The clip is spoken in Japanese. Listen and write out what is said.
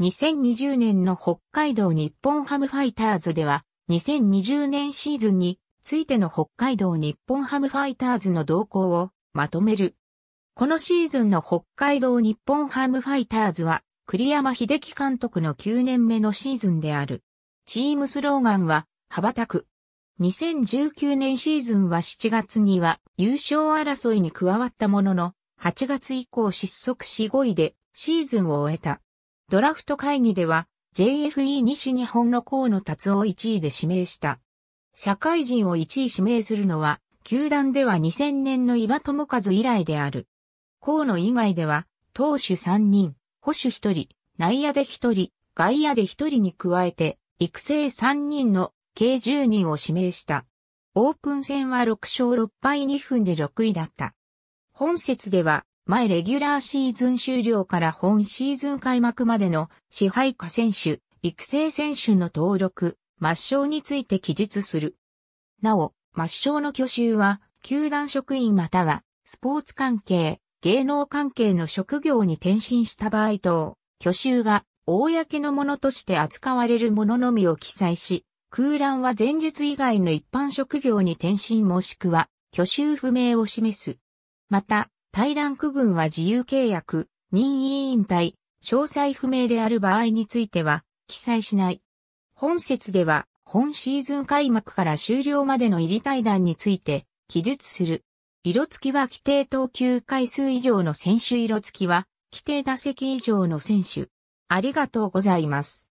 2020年の北海道日本ハムファイターズでは、2020年シーズンについての北海道日本ハムファイターズの動向をまとめる。このシーズンの北海道日本ハムファイターズは、栗山秀樹監督の9年目のシーズンである。チームスローガンは、羽ばたく。2019年シーズンは7月には優勝争いに加わったものの、8月以降失速し5位でシーズンを終えた。ドラフト会議では JFE 西日本の河野達夫1位で指名した。社会人を1位指名するのは、球団では2000年の岩友和以来である。河野以外では、投手3人、保守1人、内野で1人、外野で1人に加えて、育成3人の計10人を指名した。オープン戦は6勝6敗2分で6位だった。本節では、前レギュラーシーズン終了から本シーズン開幕までの支配下選手、育成選手の登録、抹消について記述する。なお、抹消の去就は、球団職員または、スポーツ関係、芸能関係の職業に転身した場合等、去就が、公のものとして扱われるもののみを記載し、空欄は前述以外の一般職業に転身もしくは、去就不明を示す。また、対談区分は自由契約、任意引退、詳細不明である場合については、記載しない。本説では、本シーズン開幕から終了までの入り対談について、記述する。色付きは規定投球回数以上の選手色付きは、規定打席以上の選手。ありがとうございます。